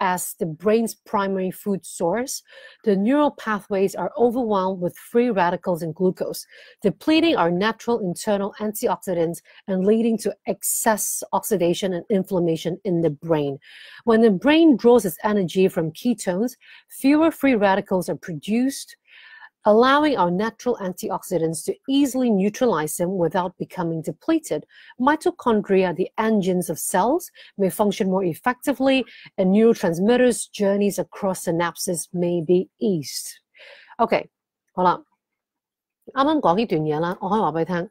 as the brain's primary food source, the neural pathways are overwhelmed with free radicals and glucose, depleting our natural internal antioxidants and leading to excess oxidation and inflammation in the brain. When the brain draws its energy from ketones, fewer free radicals are produced Allowing our natural antioxidants to easily neutralize them without becoming depleted, mitochondria, the engines of cells, may function more effectively and neurotransmitters' journeys across synapses may be eased. Okay, hold OK，好啦，啱啱講呢段嘢啦，我可以話俾你聽，